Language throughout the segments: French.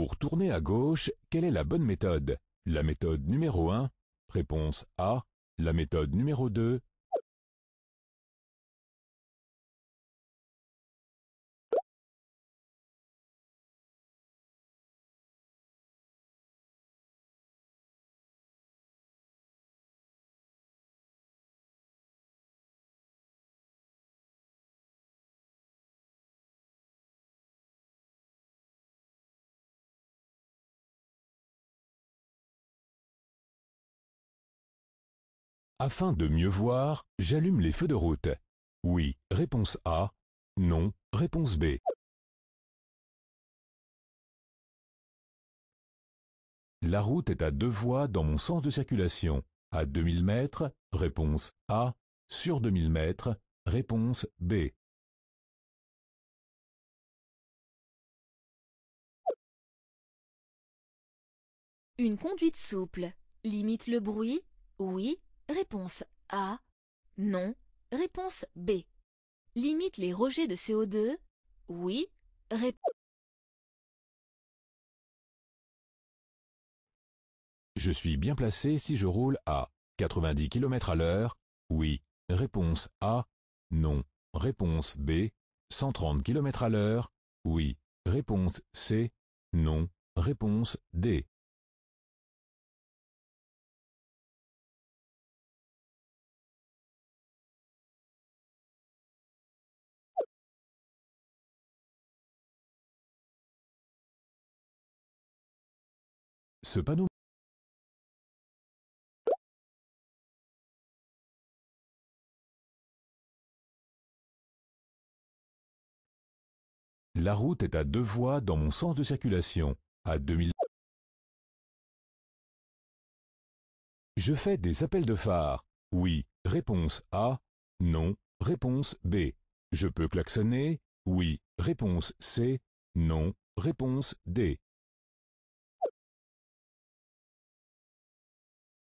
Pour tourner à gauche, quelle est la bonne méthode La méthode numéro 1 Réponse A. La méthode numéro 2 Afin de mieux voir, j'allume les feux de route. Oui, réponse A. Non, réponse B. La route est à deux voies dans mon sens de circulation. À 2000 mètres, réponse A. Sur 2000 mètres, réponse B. Une conduite souple. Limite le bruit Oui Réponse A. Non. Réponse B. Limite les rejets de CO2 Oui. Réponse Je suis bien placé si je roule à 90 km à l'heure Oui. Réponse A. Non. Réponse B. 130 km à l'heure Oui. Réponse C. Non. Réponse D. ce panneau La route est à deux voies dans mon sens de circulation, à 2000. Je fais des appels de phare. Oui, réponse A. Non, réponse B. Je peux klaxonner. Oui, réponse C. Non, réponse D.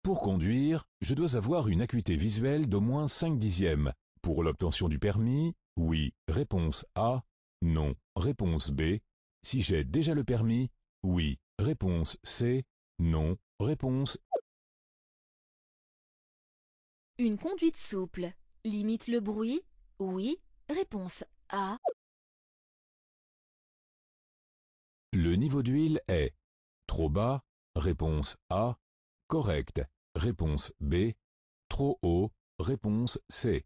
Pour conduire, je dois avoir une acuité visuelle d'au moins 5 dixièmes. Pour l'obtention du permis, oui, réponse A, non, réponse B. Si j'ai déjà le permis, oui, réponse C, non, réponse. Une conduite souple limite le bruit, oui, réponse A. Le niveau d'huile est trop bas, réponse A, correct. Réponse B. Trop haut. Réponse C.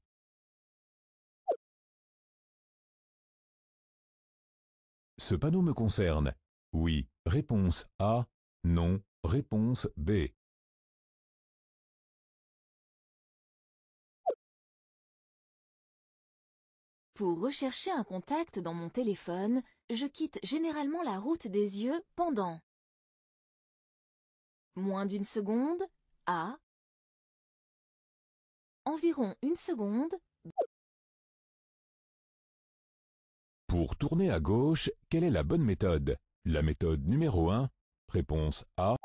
Ce panneau me concerne. Oui. Réponse A. Non. Réponse B. Pour rechercher un contact dans mon téléphone, je quitte généralement la route des yeux pendant moins d'une seconde, environ une seconde. Pour tourner à gauche, quelle est la bonne méthode La méthode numéro 1, réponse A.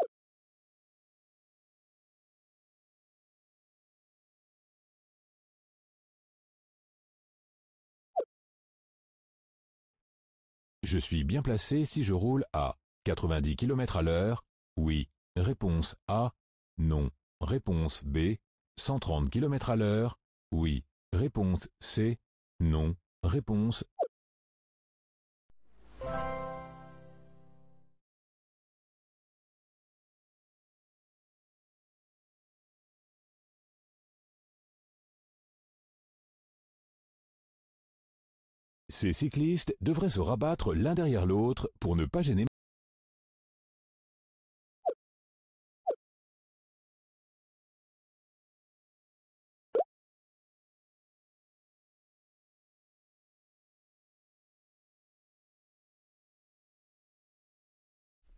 Je suis bien placé si je roule à 90 km à l'heure Oui. Réponse A. Non. Réponse B. 130 km à l'heure. Oui. Réponse C. Non. Réponse Ces cyclistes devraient se rabattre l'un derrière l'autre pour ne pas gêner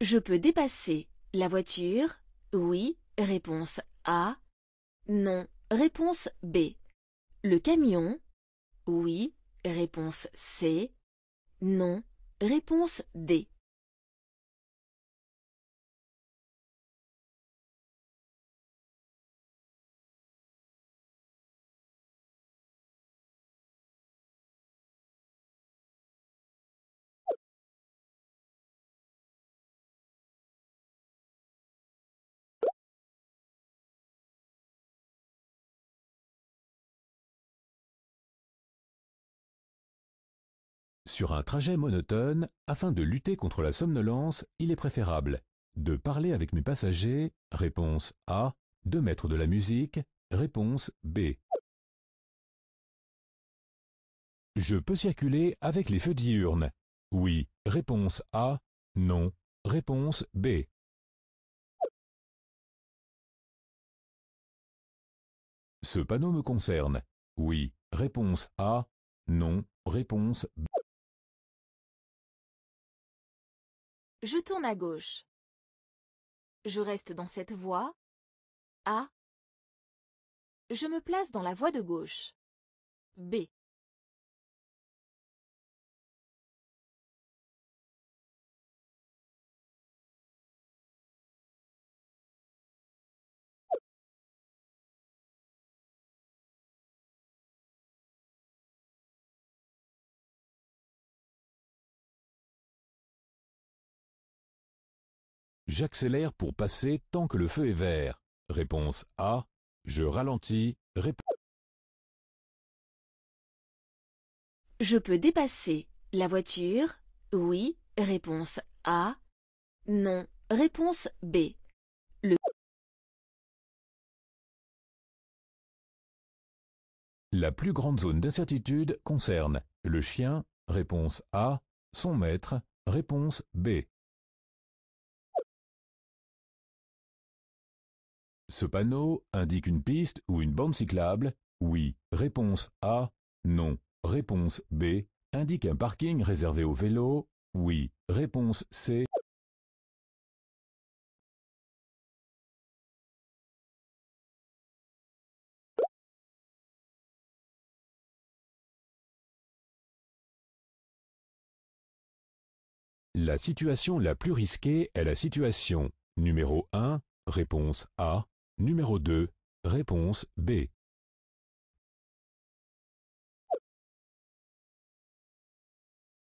Je peux dépasser la voiture Oui. Réponse A. Non. Réponse B. Le camion Oui. Réponse C. Non. Réponse D. Sur un trajet monotone, afin de lutter contre la somnolence, il est préférable de parler avec mes passagers, réponse A, de mettre de la musique, réponse B. Je peux circuler avec les feux diurnes. Oui, réponse A, non, réponse B. Ce panneau me concerne. Oui, réponse A, non, réponse B. Je tourne à gauche. Je reste dans cette voie. A. Je me place dans la voie de gauche. B. J'accélère pour passer tant que le feu est vert. Réponse A. Je ralentis. B. Je peux dépasser la voiture Oui. Réponse A. Non. Réponse B. Le La plus grande zone d'incertitude concerne le chien. Réponse A. Son maître. Réponse B. Ce panneau indique une piste ou une bande cyclable, oui, réponse A, non, réponse B, indique un parking réservé au vélo. oui, réponse C. La situation la plus risquée est la situation numéro 1, réponse A, Numéro 2. Réponse B.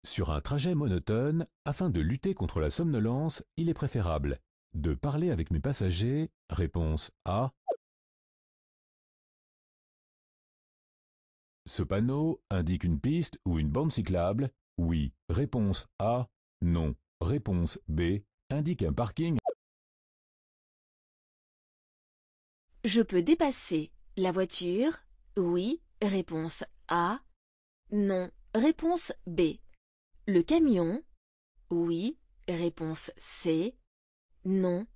Sur un trajet monotone, afin de lutter contre la somnolence, il est préférable de parler avec mes passagers, réponse A. Ce panneau indique une piste ou une bande cyclable, oui, réponse A, non, réponse B, indique un parking Je peux dépasser la voiture Oui. Réponse A. Non. Réponse B. Le camion Oui. Réponse C. Non.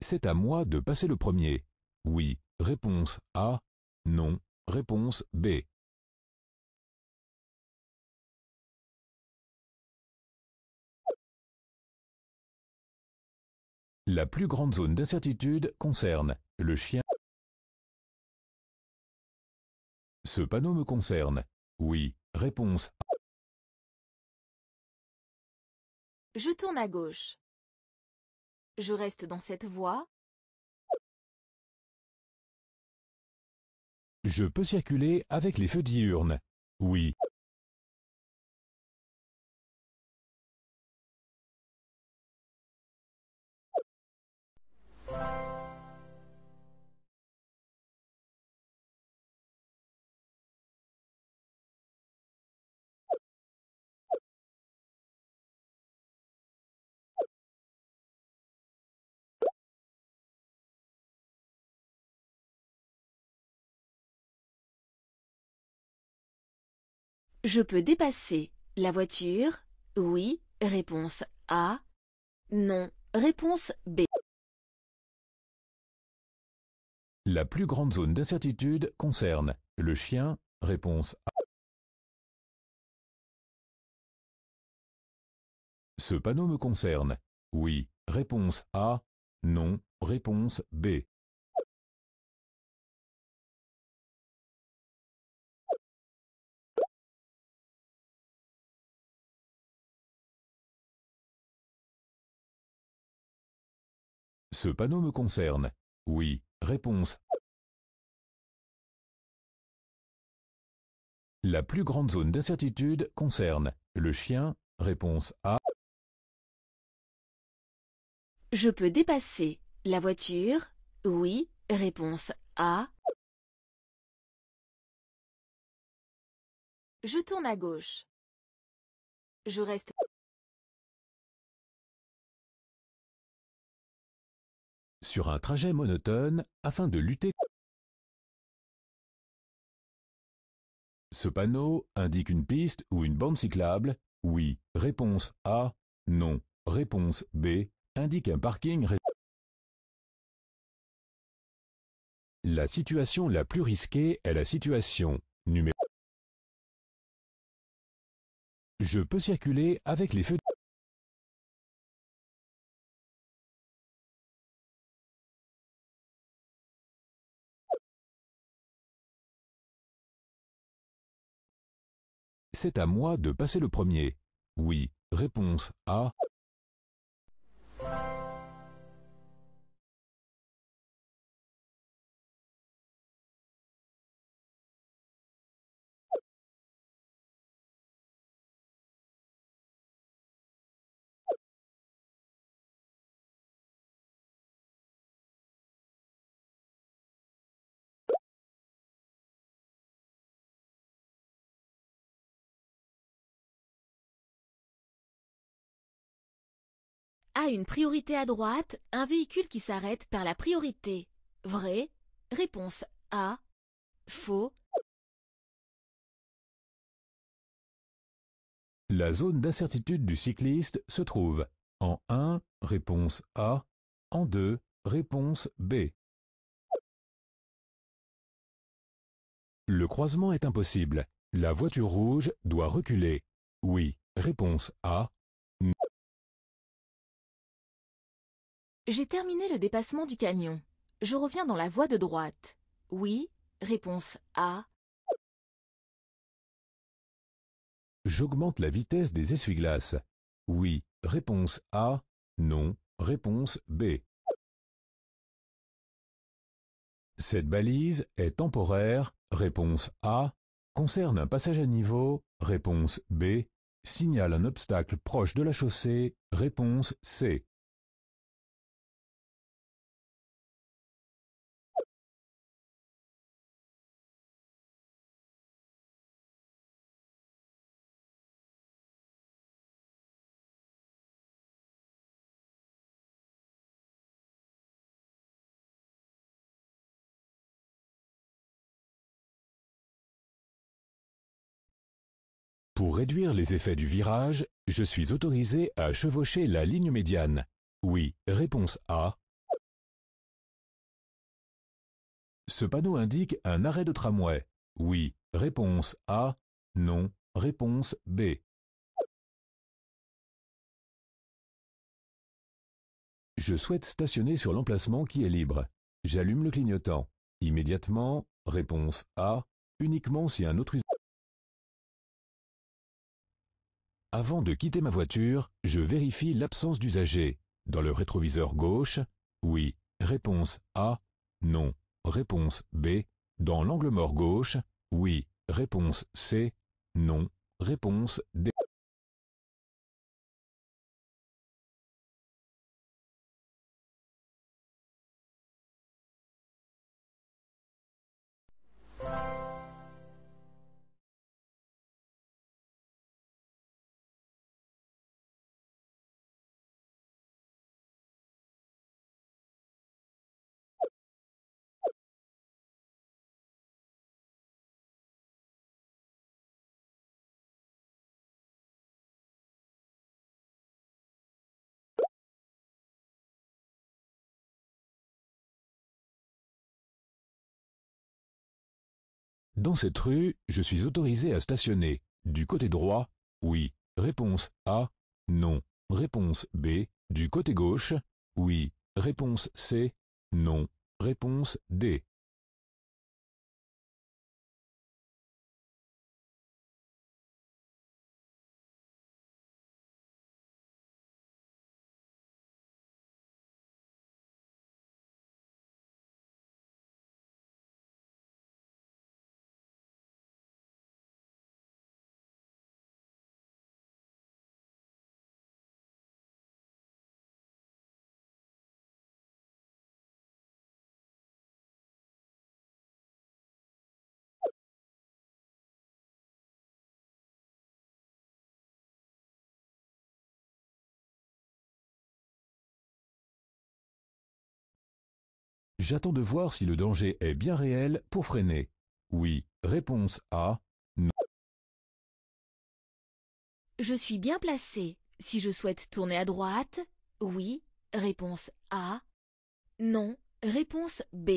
C'est à moi de passer le premier. Oui. Réponse A. Non. Réponse B. La plus grande zone d'incertitude concerne le chien. Ce panneau me concerne. Oui. Réponse. Je tourne à gauche. Je reste dans cette voie. Je peux circuler avec les feux diurnes. Oui. Je peux dépasser la voiture Oui. Réponse A. Non. Réponse B. La plus grande zone d'incertitude concerne le chien. Réponse A. Ce panneau me concerne. Oui. Réponse A. Non. Réponse B. Ce panneau me concerne. Oui. Réponse. La plus grande zone d'incertitude concerne le chien. Réponse A. Je peux dépasser la voiture. Oui. Réponse A. Je tourne à gauche. Je reste. sur un trajet monotone afin de lutter. Ce panneau indique une piste ou une bande cyclable. Oui. Réponse A. Non. Réponse B. Indique un parking. La situation la plus risquée est la situation numéro. Je peux circuler avec les feux. C'est à moi de passer le premier. Oui. Réponse A. A. Une priorité à droite, un véhicule qui s'arrête par la priorité. Vrai. Réponse A. Faux. La zone d'incertitude du cycliste se trouve en 1, réponse A, en 2, réponse B. Le croisement est impossible. La voiture rouge doit reculer. Oui, réponse A. J'ai terminé le dépassement du camion. Je reviens dans la voie de droite. Oui, réponse A. J'augmente la vitesse des essuie-glaces. Oui, réponse A. Non, réponse B. Cette balise est temporaire. Réponse A. Concerne un passage à niveau. Réponse B. Signale un obstacle proche de la chaussée. Réponse C. Pour réduire les effets du virage, je suis autorisé à chevaucher la ligne médiane. Oui, réponse A. Ce panneau indique un arrêt de tramway. Oui, réponse A. Non, réponse B. Je souhaite stationner sur l'emplacement qui est libre. J'allume le clignotant. Immédiatement, réponse A, uniquement si un autre Avant de quitter ma voiture, je vérifie l'absence d'usager. Dans le rétroviseur gauche, oui. Réponse A, non. Réponse B, dans l'angle mort gauche, oui. Réponse C, non. Réponse D. Dans cette rue, je suis autorisé à stationner. Du côté droit, oui. Réponse A, non. Réponse B, du côté gauche, oui. Réponse C, non. Réponse D. J'attends de voir si le danger est bien réel pour freiner. Oui. Réponse A. Non. Je suis bien placé. Si je souhaite tourner à droite, oui. Réponse A. Non. Réponse B.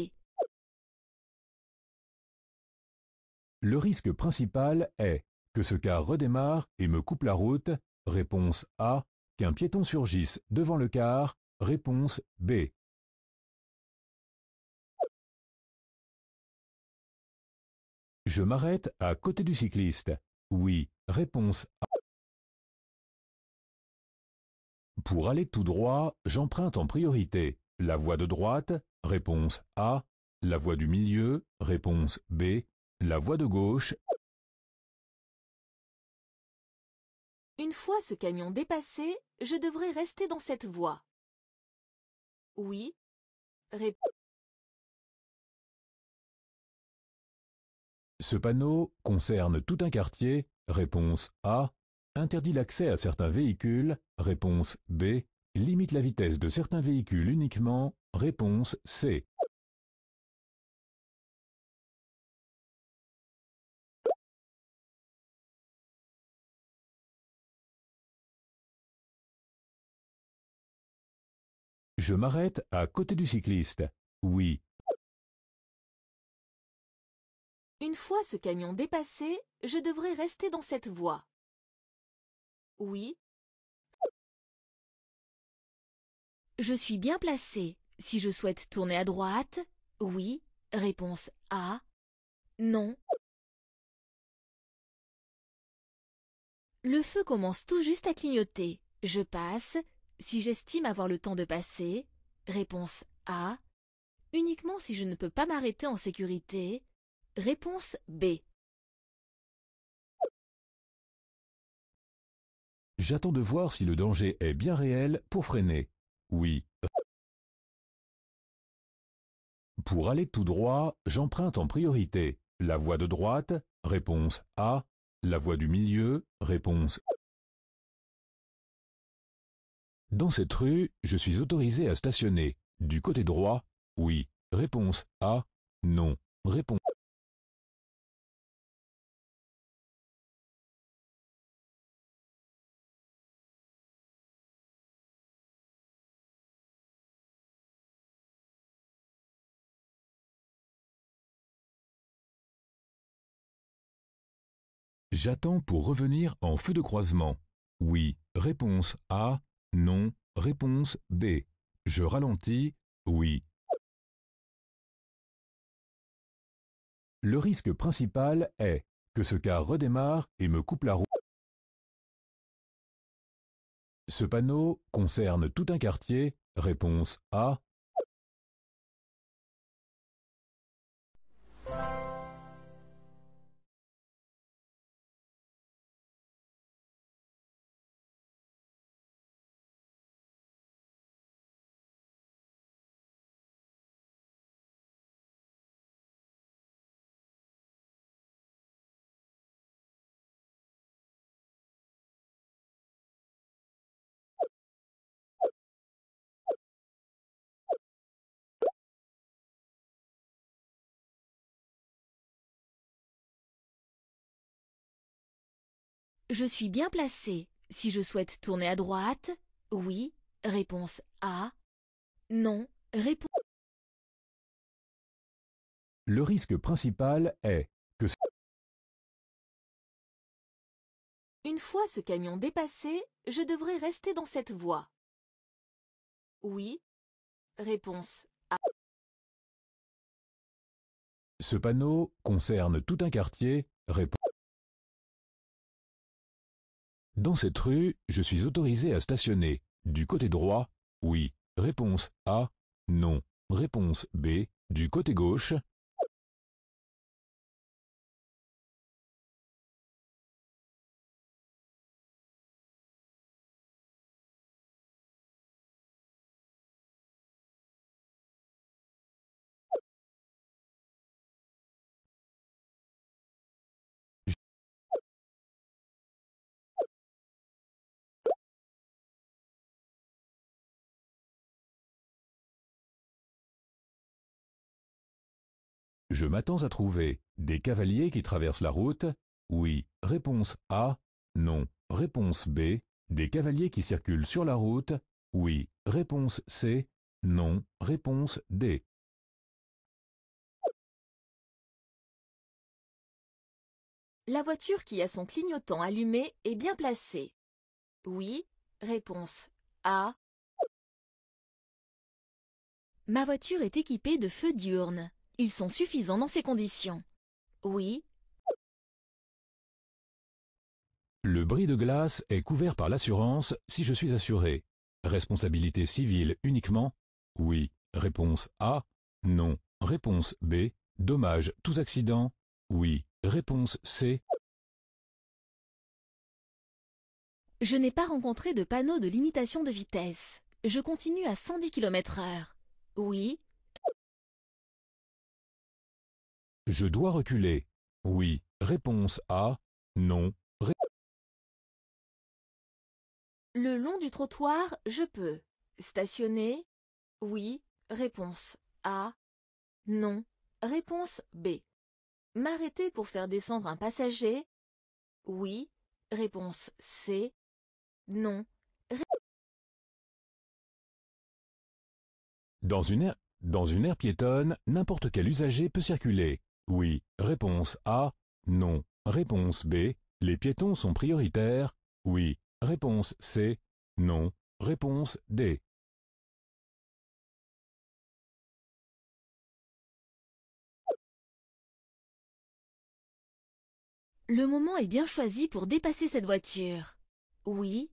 Le risque principal est que ce car redémarre et me coupe la route. Réponse A. Qu'un piéton surgisse devant le car. Réponse B. Je m'arrête à côté du cycliste. Oui, réponse A. Pour aller tout droit, j'emprunte en priorité la voie de droite, réponse A, la voie du milieu, réponse B, la voie de gauche. Une fois ce camion dépassé, je devrais rester dans cette voie. Oui. Réponse. Ce panneau concerne tout un quartier, réponse A, interdit l'accès à certains véhicules, réponse B, limite la vitesse de certains véhicules uniquement, réponse C. Je m'arrête à côté du cycliste. Oui, Une fois ce camion dépassé, je devrais rester dans cette voie. Oui. Je suis bien placé. Si je souhaite tourner à droite, oui. Réponse A. Non. Le feu commence tout juste à clignoter. Je passe. Si j'estime avoir le temps de passer. Réponse A. Uniquement si je ne peux pas m'arrêter en sécurité. Réponse B. J'attends de voir si le danger est bien réel pour freiner. Oui. Pour aller tout droit, j'emprunte en priorité la voie de droite, réponse A, la voie du milieu, réponse Dans cette rue, je suis autorisé à stationner. Du côté droit, oui, réponse A, non, réponse J'attends pour revenir en feu de croisement. Oui, réponse A. Non, réponse B. Je ralentis. Oui. Le risque principal est que ce car redémarre et me coupe la route. Ce panneau concerne tout un quartier. Réponse A. Je suis bien placé. Si je souhaite tourner à droite, oui, réponse A. Non, réponse. Le risque principal est que Une fois ce camion dépassé, je devrais rester dans cette voie. Oui. Réponse A. Ce panneau concerne tout un quartier. Réponse dans cette rue, je suis autorisé à stationner. Du côté droit, oui. Réponse A. Non. Réponse B. Du côté gauche, Je m'attends à trouver des cavaliers qui traversent la route. Oui, réponse A. Non, réponse B. Des cavaliers qui circulent sur la route. Oui, réponse C. Non, réponse D. La voiture qui a son clignotant allumé est bien placée. Oui, réponse A. Ma voiture est équipée de feux diurnes. Ils sont suffisants dans ces conditions. Oui. Le bris de glace est couvert par l'assurance si je suis assuré. Responsabilité civile uniquement Oui. Réponse A. Non. Réponse B. Dommage, tous accidents Oui. Réponse C. Je n'ai pas rencontré de panneau de limitation de vitesse. Je continue à 110 km/h. Oui. Je dois reculer. Oui, réponse A. Non, Le long du trottoir, je peux. Stationner. Oui, réponse A. Non, réponse B. M'arrêter pour faire descendre un passager. Oui, réponse C. Non. dans une dans une aire piétonne, n'importe quel usager peut circuler. Oui, réponse A. Non, réponse B. Les piétons sont prioritaires. Oui, réponse C. Non, réponse D. Le moment est bien choisi pour dépasser cette voiture. Oui.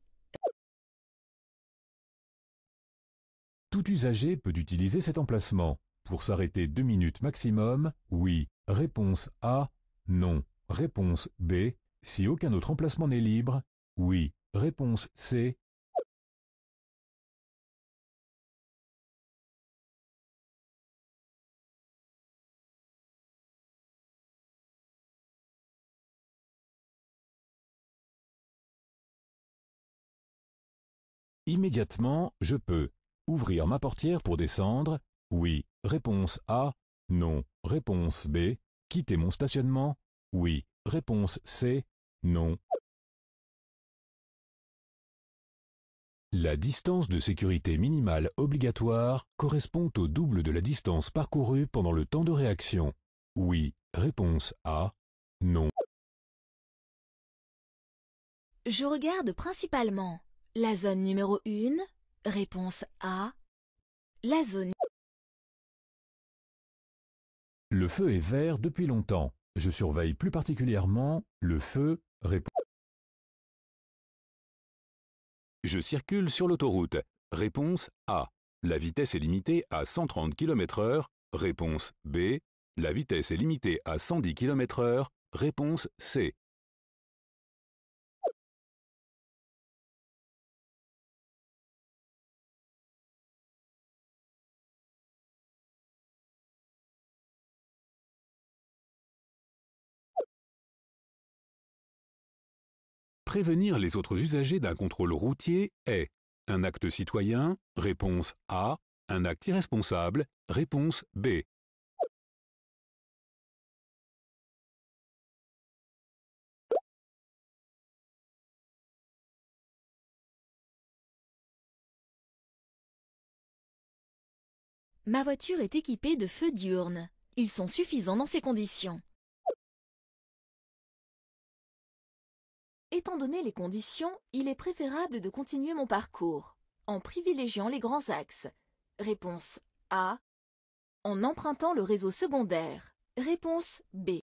Tout usager peut utiliser cet emplacement pour s'arrêter deux minutes maximum Oui. Réponse A. Non. Réponse B. Si aucun autre emplacement n'est libre Oui. Réponse C. Immédiatement, je peux ouvrir ma portière pour descendre. Oui. Réponse A non, réponse B quitter mon stationnement Oui, réponse C non. La distance de sécurité minimale obligatoire correspond au double de la distance parcourue pendant le temps de réaction. Oui, réponse A, non. Je regarde principalement la zone numéro 1, réponse A, la zone le feu est vert depuis longtemps, je surveille plus particulièrement le feu, Je circule sur l'autoroute. Réponse A. La vitesse est limitée à 130 km/h. Réponse B. La vitesse est limitée à 110 km/h. Réponse C. Prévenir les autres usagers d'un contrôle routier est un acte citoyen, réponse A, un acte irresponsable, réponse B. Ma voiture est équipée de feux diurnes. Ils sont suffisants dans ces conditions. Étant donné les conditions, il est préférable de continuer mon parcours, en privilégiant les grands axes. Réponse A. En empruntant le réseau secondaire. Réponse B.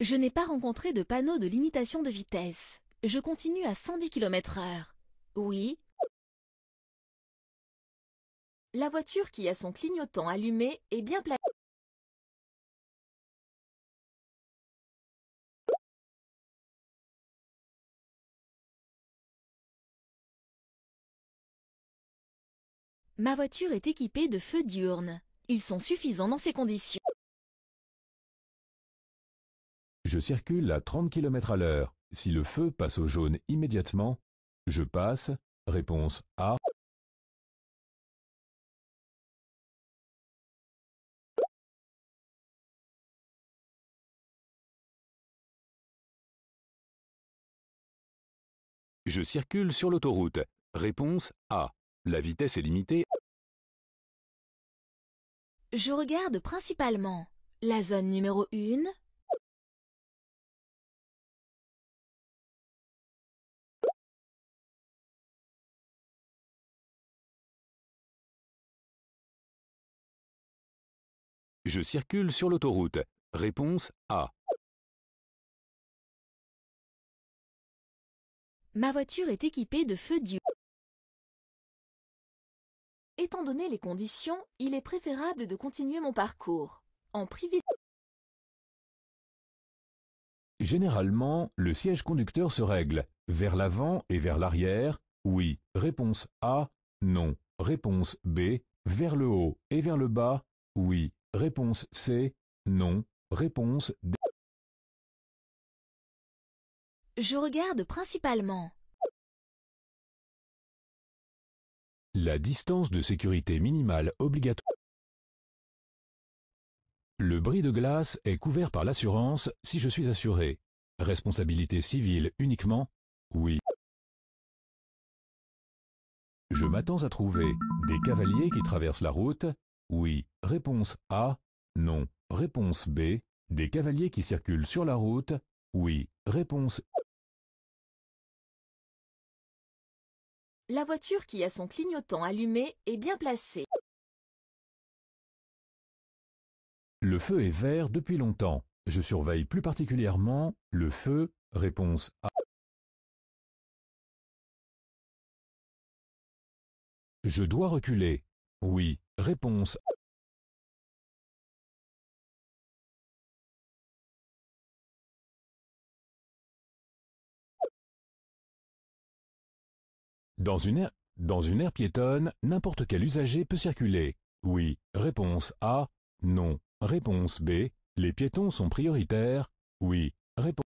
Je n'ai pas rencontré de panneau de limitation de vitesse. Je continue à 110 km heure. Oui. La voiture qui a son clignotant allumé est bien placée. Ma voiture est équipée de feux diurnes. Ils sont suffisants dans ces conditions. Je circule à 30 km à l'heure. Si le feu passe au jaune immédiatement, je passe. Réponse A. Je circule sur l'autoroute. Réponse A. La vitesse est limitée. Je regarde principalement la zone numéro 1, Je circule sur l'autoroute. Réponse A. Ma voiture est équipée de feux diodes. Étant donné les conditions, il est préférable de continuer mon parcours. En privé. Généralement, le siège conducteur se règle vers l'avant et vers l'arrière. Oui. Réponse A. Non. Réponse B. Vers le haut et vers le bas. Oui. Réponse C. Non. Réponse D. Je regarde principalement La distance de sécurité minimale obligatoire. Le bris de glace est couvert par l'assurance si je suis assuré. Responsabilité civile uniquement Oui. Je m'attends à trouver des cavaliers qui traversent la route Oui. Réponse A Non. Réponse B Des cavaliers qui circulent sur la route Oui. Réponse La voiture qui a son clignotant allumé est bien placée. Le feu est vert depuis longtemps. Je surveille plus particulièrement le feu. Réponse A. Je dois reculer. Oui. Réponse A. Dans une aire, piétonne, n'importe quel usager peut circuler. Oui, réponse A. Non, réponse B. Les piétons sont prioritaires. Oui, réponse.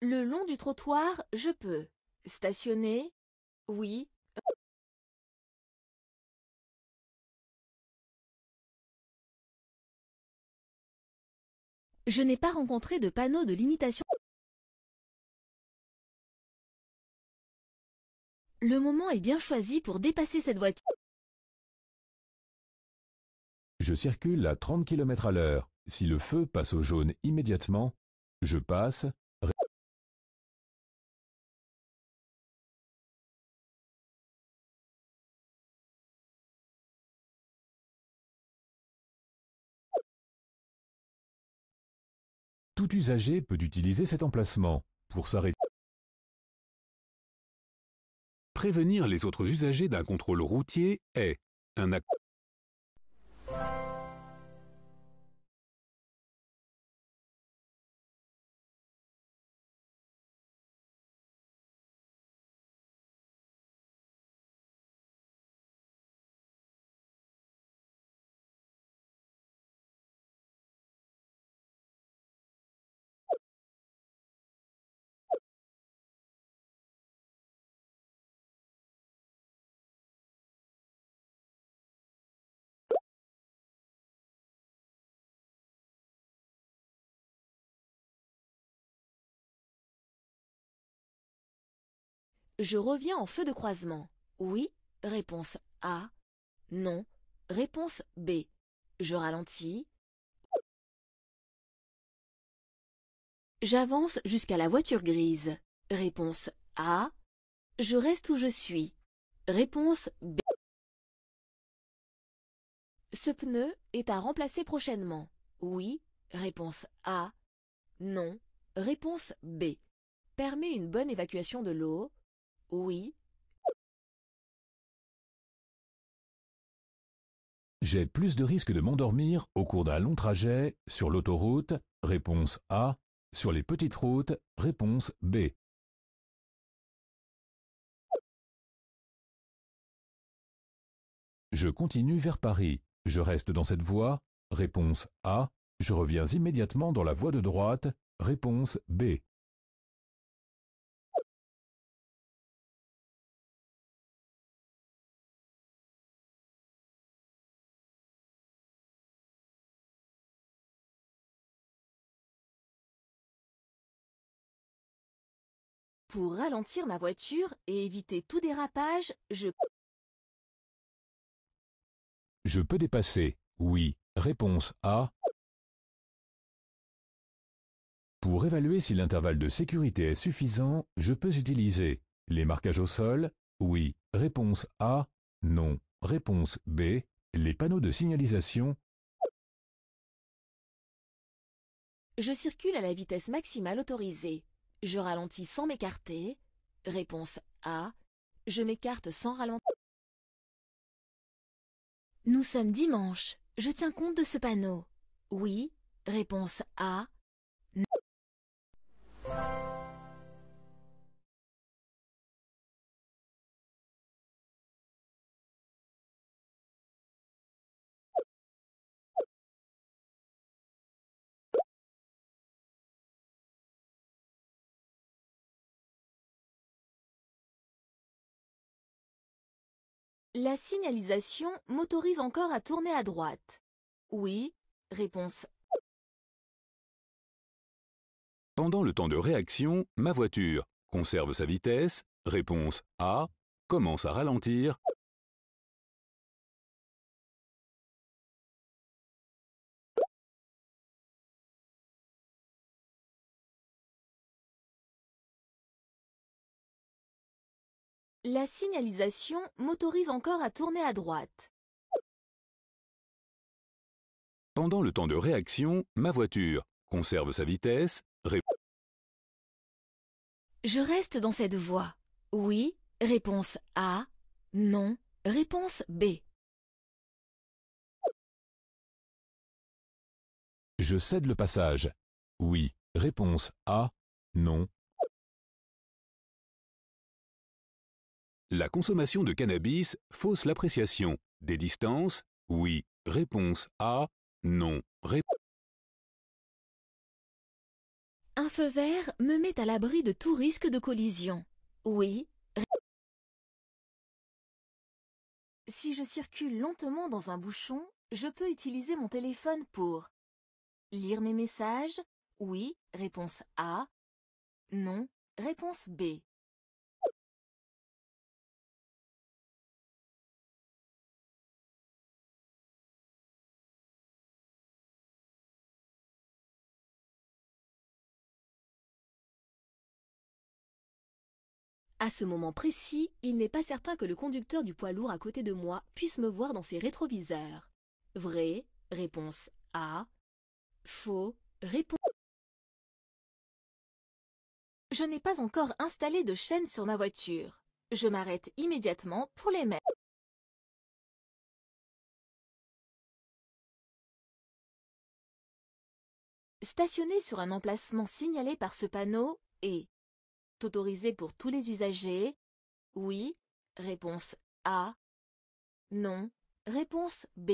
Le long du trottoir, je peux stationner. Oui. Je n'ai pas rencontré de panneau de limitation. Le moment est bien choisi pour dépasser cette voiture. Je circule à 30 km à l'heure. Si le feu passe au jaune immédiatement, je passe. Tout usager peut utiliser cet emplacement pour s'arrêter. Prévenir les autres usagers d'un contrôle routier est un acte Je reviens en feu de croisement. Oui, réponse A. Non, réponse B. Je ralentis. J'avance jusqu'à la voiture grise. Réponse A. Je reste où je suis. Réponse B. Ce pneu est à remplacer prochainement. Oui. Réponse A. Non. Réponse B. Permet une bonne évacuation de l'eau. Oui. J'ai plus de risques de m'endormir au cours d'un long trajet sur l'autoroute, réponse A, sur les petites routes, réponse B. Je continue vers Paris. Je reste dans cette voie, réponse A. Je reviens immédiatement dans la voie de droite, réponse B. Pour ralentir ma voiture et éviter tout dérapage, je... Je peux dépasser. Oui. Réponse A. Pour évaluer si l'intervalle de sécurité est suffisant, je peux utiliser les marquages au sol. Oui. Réponse A. Non. Réponse B. Les panneaux de signalisation. Je circule à la vitesse maximale autorisée. Je ralentis sans m'écarter. Réponse A. Je m'écarte sans ralentir. Nous sommes dimanche. Je tiens compte de ce panneau. Oui. Réponse A. Non. La signalisation m'autorise encore à tourner à droite. Oui, réponse. Pendant le temps de réaction, ma voiture conserve sa vitesse, réponse A, commence à ralentir, La signalisation m'autorise encore à tourner à droite. Pendant le temps de réaction, ma voiture conserve sa vitesse. Je reste dans cette voie. Oui, réponse A. Non, réponse B. Je cède le passage. Oui, réponse A. Non, La consommation de cannabis fausse l'appréciation. Des distances Oui. Réponse A. Non. B. un feu vert me met à l'abri de tout risque de collision. Oui. Si je circule lentement dans un bouchon, je peux utiliser mon téléphone pour lire mes messages. Oui, réponse A. Non, réponse B. À ce moment précis, il n'est pas certain que le conducteur du poids lourd à côté de moi puisse me voir dans ses rétroviseurs. Vrai, réponse A. Faux, réponse. Je n'ai pas encore installé de chaîne sur ma voiture. Je m'arrête immédiatement pour les mettre. Stationné sur un emplacement signalé par ce panneau, et autorisé pour tous les usagers Oui. Réponse A. Non. Réponse B.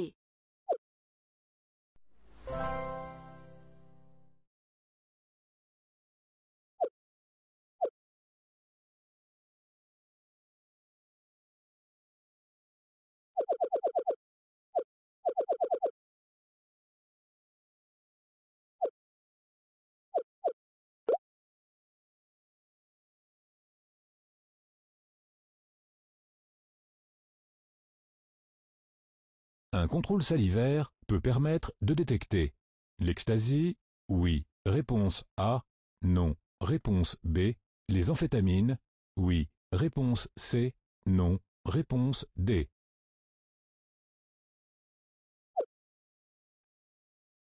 Un contrôle salivaire peut permettre de détecter l'extasie, oui, réponse A, non, réponse B, les amphétamines, oui, réponse C, non, réponse D.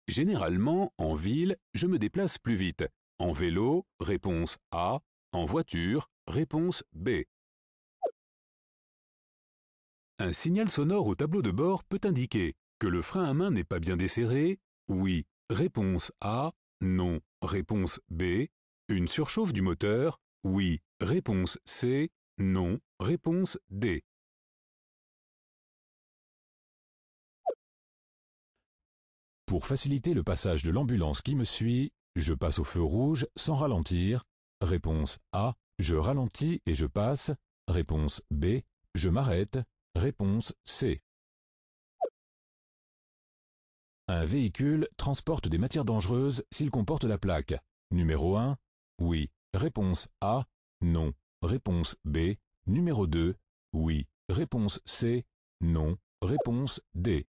Généralement, en ville, je me déplace plus vite. En vélo, réponse A. En voiture, réponse B. Un signal sonore au tableau de bord peut indiquer que le frein à main n'est pas bien desserré, oui, réponse A, non, réponse B, une surchauffe du moteur, oui, réponse C, non, réponse D. Pour faciliter le passage de l'ambulance qui me suit, je passe au feu rouge sans ralentir. Réponse A. Je ralentis et je passe. Réponse B. Je m'arrête. Réponse C. Un véhicule transporte des matières dangereuses s'il comporte la plaque. Numéro 1. Oui. Réponse A. Non. Réponse B. Numéro 2. Oui. Réponse C. Non. Réponse D.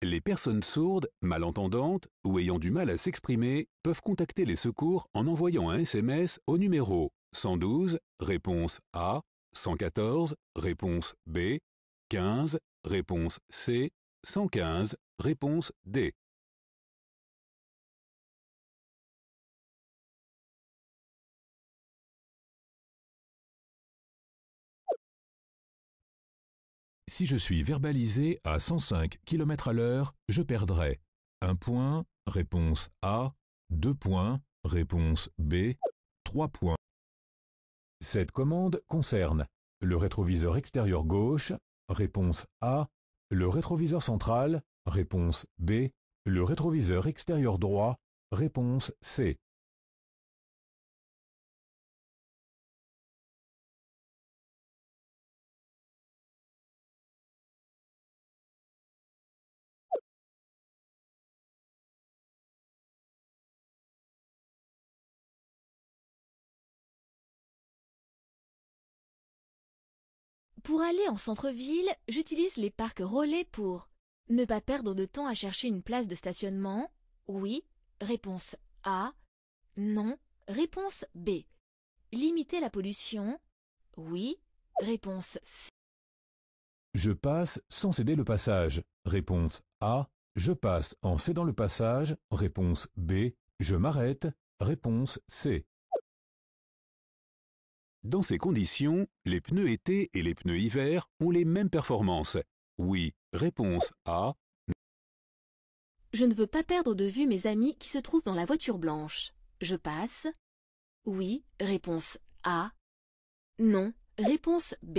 Les personnes sourdes, malentendantes ou ayant du mal à s'exprimer peuvent contacter les secours en envoyant un SMS au numéro 112, réponse A, 114, réponse B, 15, réponse C, 115, réponse D. Si je suis verbalisé à 105 km à l'heure, je perdrai 1 point, réponse A, 2 points, réponse B, 3 points. Cette commande concerne le rétroviseur extérieur gauche, réponse A, le rétroviseur central, réponse B, le rétroviseur extérieur droit, réponse C. Pour aller en centre-ville, j'utilise les parcs relais pour ne pas perdre de temps à chercher une place de stationnement. Oui, réponse A. Non, réponse B. Limiter la pollution. Oui, réponse C. Je passe sans céder le passage. Réponse A. Je passe en cédant le passage. Réponse B. Je m'arrête. Réponse C. Dans ces conditions, les pneus été et les pneus hiver ont les mêmes performances. Oui, réponse A. Je ne veux pas perdre de vue mes amis qui se trouvent dans la voiture blanche. Je passe. Oui, réponse A. Non, réponse B.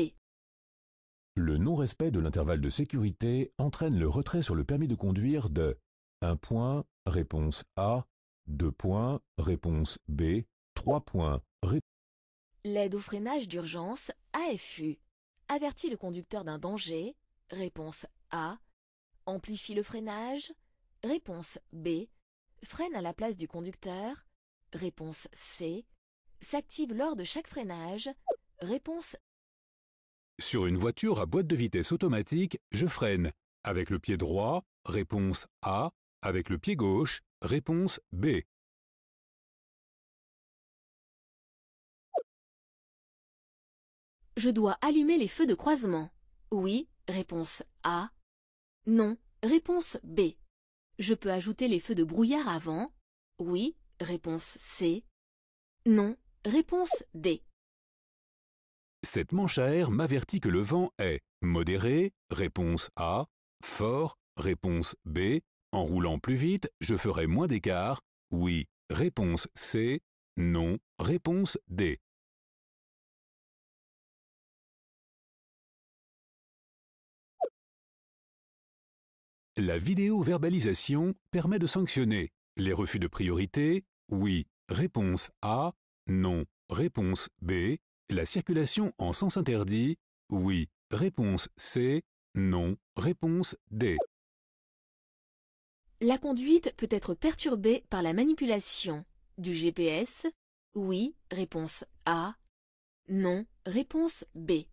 Le non-respect de l'intervalle de sécurité entraîne le retrait sur le permis de conduire de 1 point, réponse A, 2 points, réponse B, 3 points, réponse L'aide au freinage d'urgence, AFU. Avertit le conducteur d'un danger. Réponse A. Amplifie le freinage. Réponse B. Freine à la place du conducteur. Réponse C. S'active lors de chaque freinage. Réponse Sur une voiture à boîte de vitesse automatique, je freine. Avec le pied droit, réponse A. Avec le pied gauche, réponse B. Je dois allumer les feux de croisement. Oui, réponse A. Non, réponse B. Je peux ajouter les feux de brouillard avant. Oui, réponse C. Non, réponse D. Cette manche à air m'avertit que le vent est modéré, réponse A, fort, réponse B, en roulant plus vite, je ferai moins d'écart, oui, réponse C, non, réponse D. La vidéo-verbalisation permet de sanctionner les refus de priorité, oui, réponse A, non, réponse B, la circulation en sens interdit, oui, réponse C, non, réponse D. La conduite peut être perturbée par la manipulation du GPS, oui, réponse A, non, réponse B.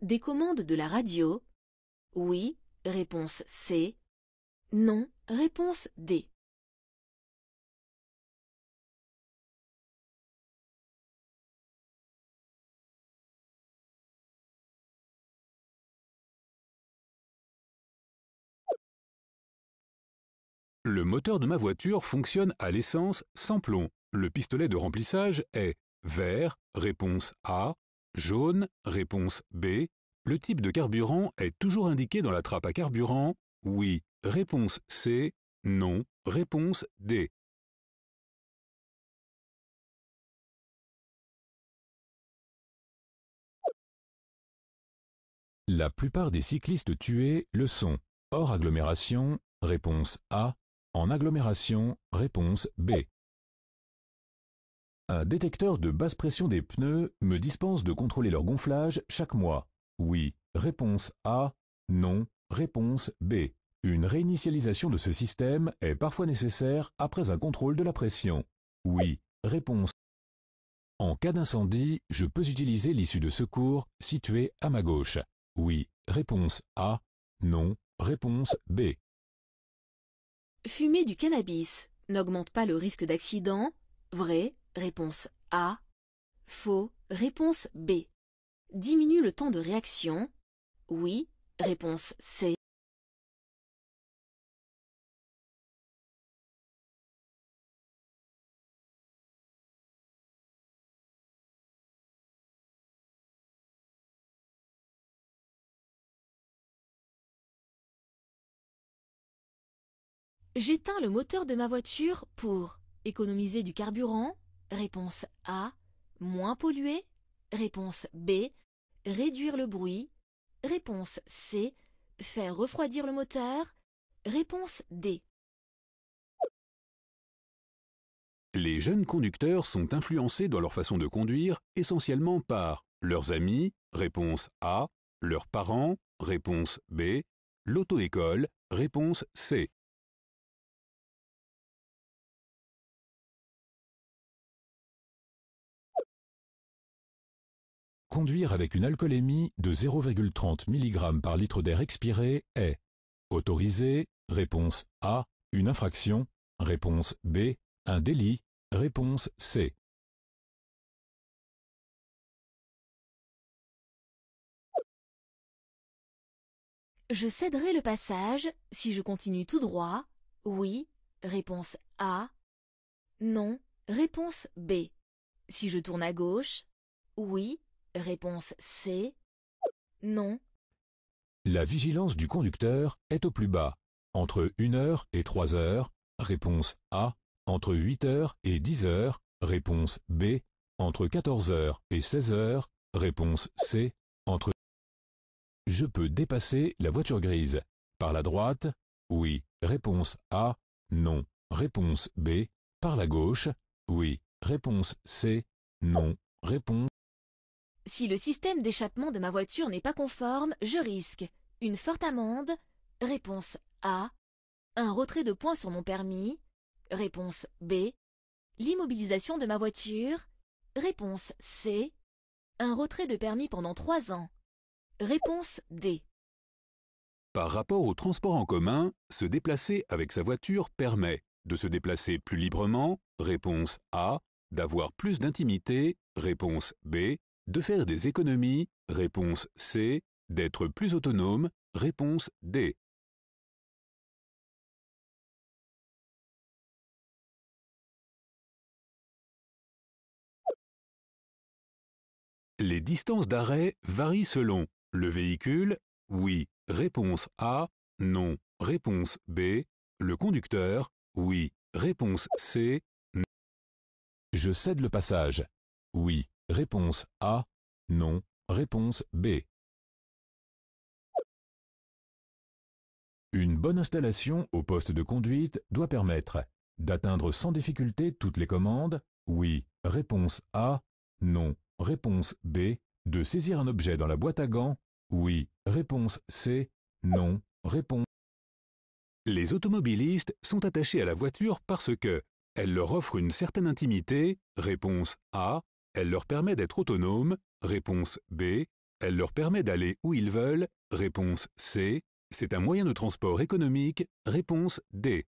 Des commandes de la radio, oui, réponse C, non, réponse D. Le moteur de ma voiture fonctionne à l'essence sans plomb. Le pistolet de remplissage est vert, réponse A, jaune, réponse B. Le type de carburant est toujours indiqué dans la trappe à carburant, oui. Réponse C. Non. Réponse D. La plupart des cyclistes tués le sont hors agglomération, réponse A, en agglomération, réponse B. Un détecteur de basse pression des pneus me dispense de contrôler leur gonflage chaque mois. Oui, réponse A, non, réponse B. Une réinitialisation de ce système est parfois nécessaire après un contrôle de la pression. Oui. Réponse. En cas d'incendie, je peux utiliser l'issue de secours située à ma gauche. Oui. Réponse A. Non. Réponse B. Fumer du cannabis n'augmente pas le risque d'accident. Vrai. Réponse A. Faux. Réponse B. Diminue le temps de réaction. Oui. Réponse C. J'éteins le moteur de ma voiture pour économiser du carburant. Réponse A. Moins polluer. Réponse B. Réduire le bruit. Réponse C. Faire refroidir le moteur. Réponse D. Les jeunes conducteurs sont influencés dans leur façon de conduire essentiellement par leurs amis, réponse A, leurs parents, réponse B, l'auto-école, réponse C. Conduire avec une alcoolémie de 0,30 mg par litre d'air expiré est autorisé, réponse A, une infraction, réponse B, un délit, réponse C. Je céderai le passage si je continue tout droit. Oui, réponse A. Non, réponse B. Si je tourne à gauche. Oui, Réponse C. Non. La vigilance du conducteur est au plus bas, entre 1h et 3h, réponse A, entre 8h et 10h, réponse B, entre 14h et 16h, réponse C, entre... Je peux dépasser la voiture grise. Par la droite Oui. Réponse A. Non. Réponse B. Par la gauche Oui. Réponse C. Non. Réponse si le système d'échappement de ma voiture n'est pas conforme, je risque une forte amende. Réponse A. Un retrait de points sur mon permis. Réponse B. L'immobilisation de ma voiture. Réponse C. Un retrait de permis pendant trois ans. Réponse D. Par rapport au transport en commun, se déplacer avec sa voiture permet de se déplacer plus librement. Réponse A. D'avoir plus d'intimité. Réponse B. De faire des économies, réponse C. D'être plus autonome, réponse D. Les distances d'arrêt varient selon le véhicule, oui, réponse A, non, réponse B, le conducteur, oui, réponse C, non. Je cède le passage, oui. Réponse A non Réponse B Une bonne installation au poste de conduite doit permettre d'atteindre sans difficulté toutes les commandes Oui. Réponse A. Non. Réponse B. De saisir un objet dans la boîte à gants Oui. Réponse C. Non. Réponse Les automobilistes sont attachés à la voiture parce que elle leur offre une certaine intimité Réponse A. Elle leur permet d'être autonomes. Réponse B. Elle leur permet d'aller où ils veulent. Réponse C. C'est un moyen de transport économique. Réponse D.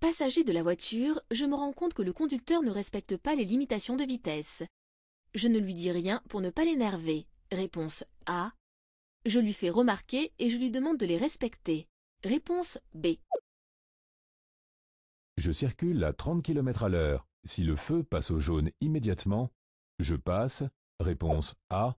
Passager de la voiture, je me rends compte que le conducteur ne respecte pas les limitations de vitesse. Je ne lui dis rien pour ne pas l'énerver. Réponse A. Je lui fais remarquer et je lui demande de les respecter. Réponse B. Je circule à 30 km à l'heure. Si le feu passe au jaune immédiatement, je passe. Réponse A.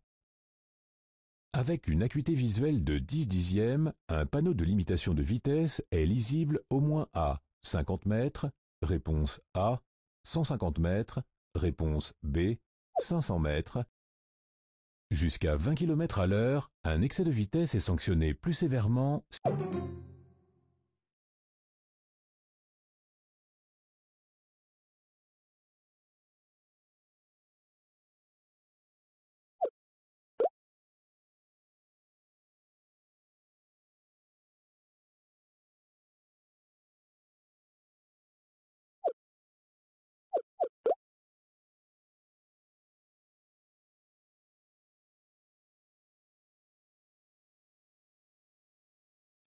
Avec une acuité visuelle de 10 dixièmes, un panneau de limitation de vitesse est lisible au moins à 50 mètres. Réponse A. 150 mètres. Réponse B. 500 mètres. Jusqu'à 20 km à l'heure, un excès de vitesse est sanctionné plus sévèrement.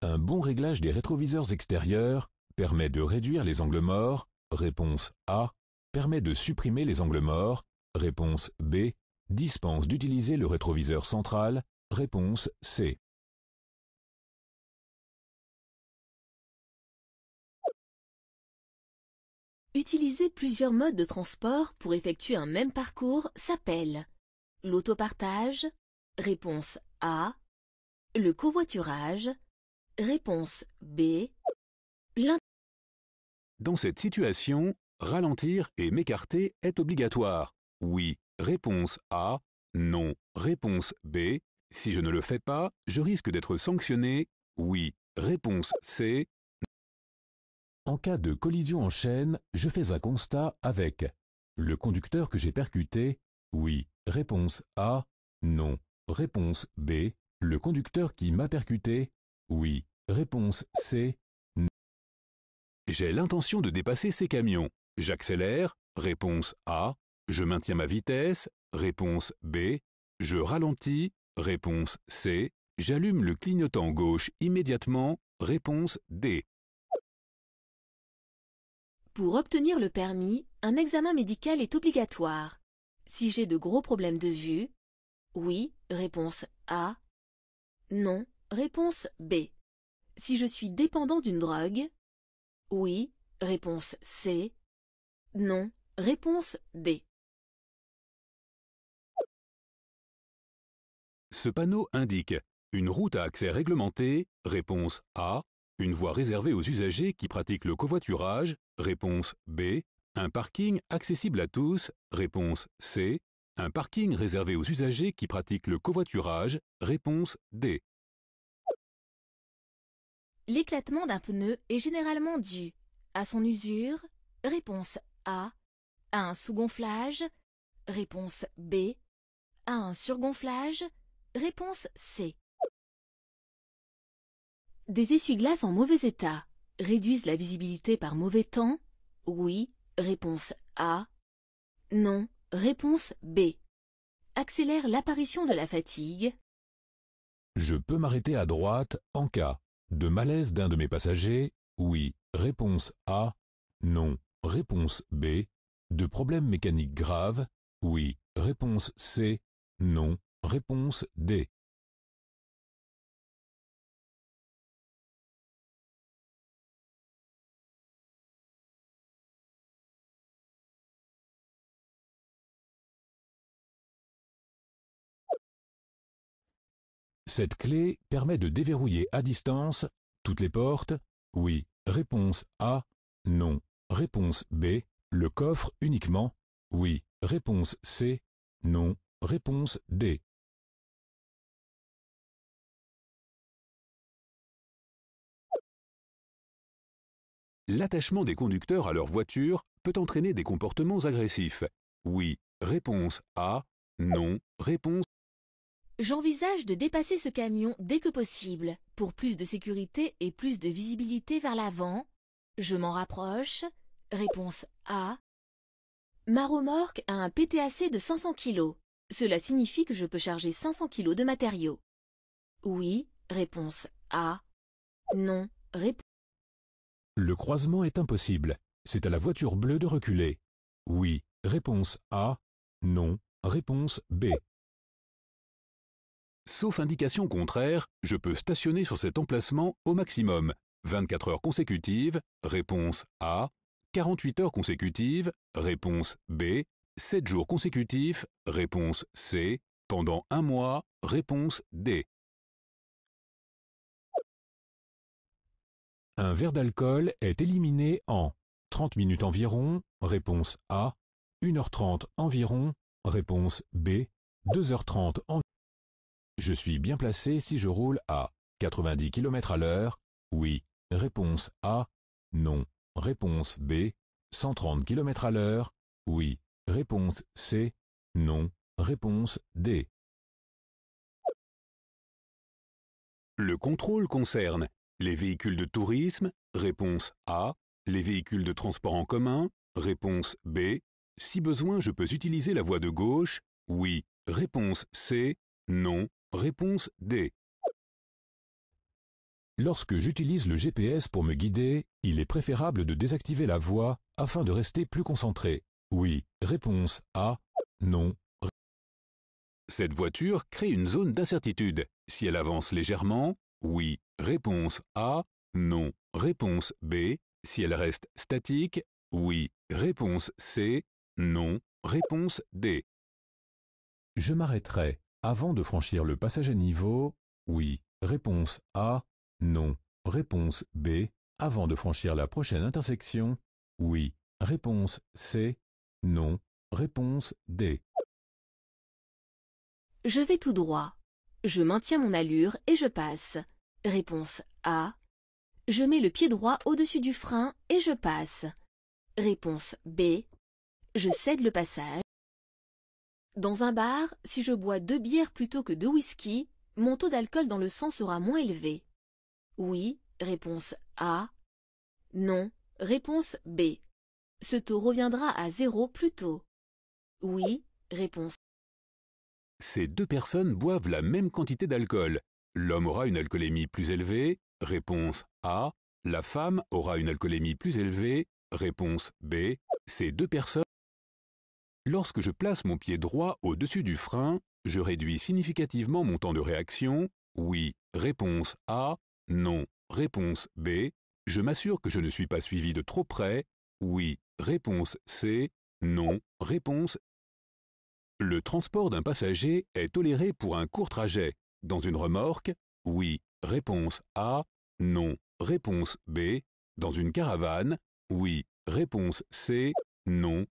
Un bon réglage des rétroviseurs extérieurs permet de réduire les angles morts, réponse A, permet de supprimer les angles morts, réponse B, dispense d'utiliser le rétroviseur central, réponse C. Utiliser plusieurs modes de transport pour effectuer un même parcours s'appelle l'autopartage, réponse A, le covoiturage, Réponse B. Dans cette situation, ralentir et m'écarter est obligatoire. Oui, réponse A. Non, réponse B. Si je ne le fais pas, je risque d'être sanctionné. Oui, réponse C. En cas de collision en chaîne, je fais un constat avec le conducteur que j'ai percuté. Oui, réponse A. Non, réponse B. Le conducteur qui m'a percuté. Oui. Réponse C. J'ai l'intention de dépasser ces camions. J'accélère. Réponse A. Je maintiens ma vitesse. Réponse B. Je ralentis. Réponse C. J'allume le clignotant gauche immédiatement. Réponse D. Pour obtenir le permis, un examen médical est obligatoire. Si j'ai de gros problèmes de vue, oui, réponse A. Non, Réponse B. Si je suis dépendant d'une drogue Oui. Réponse C. Non. Réponse D. Ce panneau indique une route à accès réglementé, réponse A, une voie réservée aux usagers qui pratiquent le covoiturage, réponse B, un parking accessible à tous, réponse C, un parking réservé aux usagers qui pratiquent le covoiturage, réponse D. L'éclatement d'un pneu est généralement dû à son usure, réponse A, à un sous-gonflage, réponse B, à un surgonflage, réponse C. Des essuie-glaces en mauvais état réduisent la visibilité par mauvais temps Oui, réponse A. Non, réponse B. Accélère l'apparition de la fatigue Je peux m'arrêter à droite en cas. De malaise d'un de mes passagers Oui, réponse A. Non, réponse B. De problèmes mécaniques graves Oui, réponse C. Non, réponse D. Cette clé permet de déverrouiller à distance toutes les portes. Oui, réponse A. Non, réponse B. Le coffre uniquement. Oui, réponse C. Non, réponse D. L'attachement des conducteurs à leur voiture peut entraîner des comportements agressifs. Oui, réponse A. Non, réponse J'envisage de dépasser ce camion dès que possible, pour plus de sécurité et plus de visibilité vers l'avant. Je m'en rapproche. Réponse A. Ma remorque a un PTAC de 500 kg. Cela signifie que je peux charger 500 kg de matériaux. Oui, réponse A. Non, réponse. Le croisement est impossible. C'est à la voiture bleue de reculer. Oui, réponse A. Non, réponse B. Sauf indication contraire, je peux stationner sur cet emplacement au maximum 24 heures consécutives, réponse A, 48 heures consécutives, réponse B, 7 jours consécutifs, réponse C, pendant un mois, réponse D. Un verre d'alcool est éliminé en 30 minutes environ, réponse A, 1h30 environ, réponse B, 2h30 environ. Je suis bien placé si je roule à 90 km à l'heure. Oui. Réponse A. Non. Réponse B. 130 km à l'heure. Oui. Réponse C. Non. Réponse D. Le contrôle concerne les véhicules de tourisme, réponse A, les véhicules de transport en commun, réponse B, si besoin je peux utiliser la voie de gauche, oui, réponse C, non, Réponse D. Lorsque j'utilise le GPS pour me guider, il est préférable de désactiver la voix afin de rester plus concentré. Oui. Réponse A. Non. Cette voiture crée une zone d'incertitude. Si elle avance légèrement, oui. Réponse A. Non. Réponse B. Si elle reste statique, oui. Réponse C. Non. Réponse D. Je m'arrêterai avant de franchir le passage à niveau Oui. Réponse A. Non. Réponse B. Avant de franchir la prochaine intersection Oui. Réponse C. Non. Réponse D. Je vais tout droit. Je maintiens mon allure et je passe. Réponse A. Je mets le pied droit au-dessus du frein et je passe. Réponse B. Je cède le passage. Dans un bar, si je bois deux bières plutôt que deux whisky, mon taux d'alcool dans le sang sera moins élevé. Oui, réponse A. Non, réponse B. Ce taux reviendra à zéro plus tôt. Oui, réponse. Ces deux personnes boivent la même quantité d'alcool. L'homme aura une alcoolémie plus élevée, réponse A. La femme aura une alcoolémie plus élevée, réponse B. Ces deux personnes Lorsque je place mon pied droit au-dessus du frein, je réduis significativement mon temps de réaction. Oui, réponse A, non, réponse B. Je m'assure que je ne suis pas suivi de trop près. Oui, réponse C, non, réponse le transport d'un passager est toléré pour un court trajet. Dans une remorque Oui. Réponse A. Non. Réponse B. Dans une caravane Oui. Réponse C. Non.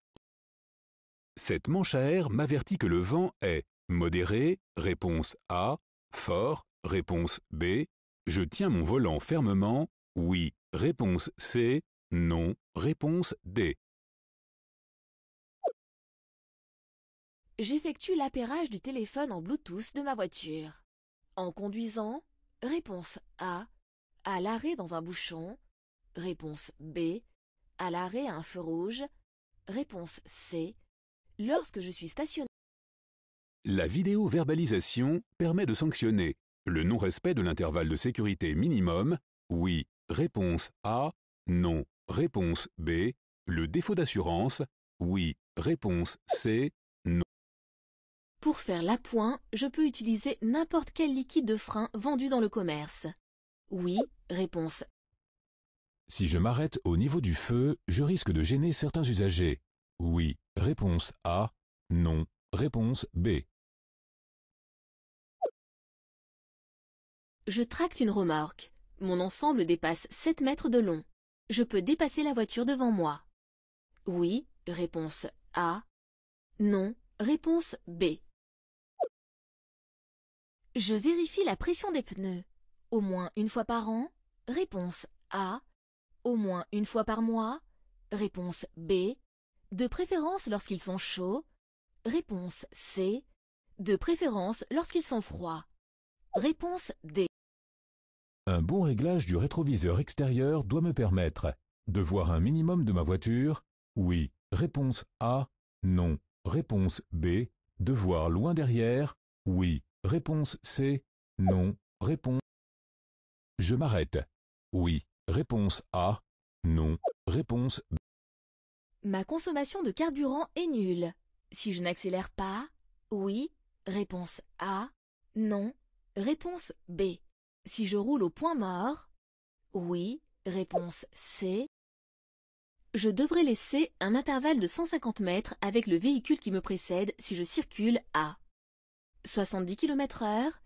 Cette manche à air m'avertit que le vent est modéré, réponse A, fort, réponse B, je tiens mon volant fermement, oui, réponse C, non, réponse D. J'effectue l'appairage du téléphone en Bluetooth de ma voiture. En conduisant, réponse A, à l'arrêt dans un bouchon, réponse B, à l'arrêt à un feu rouge, réponse C, lorsque je suis stationné La vidéo-verbalisation permet de sanctionner le non-respect de l'intervalle de sécurité minimum, oui, réponse A, non, réponse B, le défaut d'assurance, oui, réponse C, non. Pour faire l'appoint, je peux utiliser n'importe quel liquide de frein vendu dans le commerce. Oui, réponse. Si je m'arrête au niveau du feu, je risque de gêner certains usagers. Oui, Réponse A Non Réponse B Je tracte une remorque. Mon ensemble dépasse 7 mètres de long. Je peux dépasser la voiture devant moi. Oui, réponse A. Non, réponse B. Je vérifie la pression des pneus. Au moins une fois par an. Réponse A. Au moins une fois par mois. Réponse B. De préférence lorsqu'ils sont chauds. Réponse C. De préférence lorsqu'ils sont froids. Réponse D. Un bon réglage du rétroviseur extérieur doit me permettre de voir un minimum de ma voiture. Oui. Réponse A. Non. Réponse B. De voir loin derrière. Oui. Réponse C. Non. Réponse. Je m'arrête. Oui. Réponse A. Non. Réponse B. Ma consommation de carburant est nulle. Si je n'accélère pas, oui, réponse A, non, réponse B. Si je roule au point mort, oui, réponse C. Je devrais laisser un intervalle de 150 mètres avec le véhicule qui me précède si je circule à 70 km heure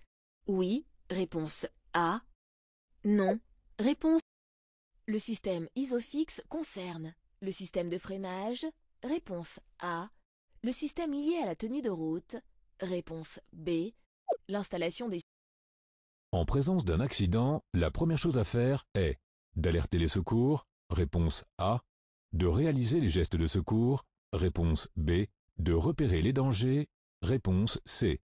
Oui, réponse A. Non, réponse. Le système isofix concerne le système de freinage Réponse A. Le système lié à la tenue de route Réponse B. L'installation des... En présence d'un accident, la première chose à faire est d'alerter les secours, réponse A, de réaliser les gestes de secours, réponse B, de repérer les dangers, réponse C.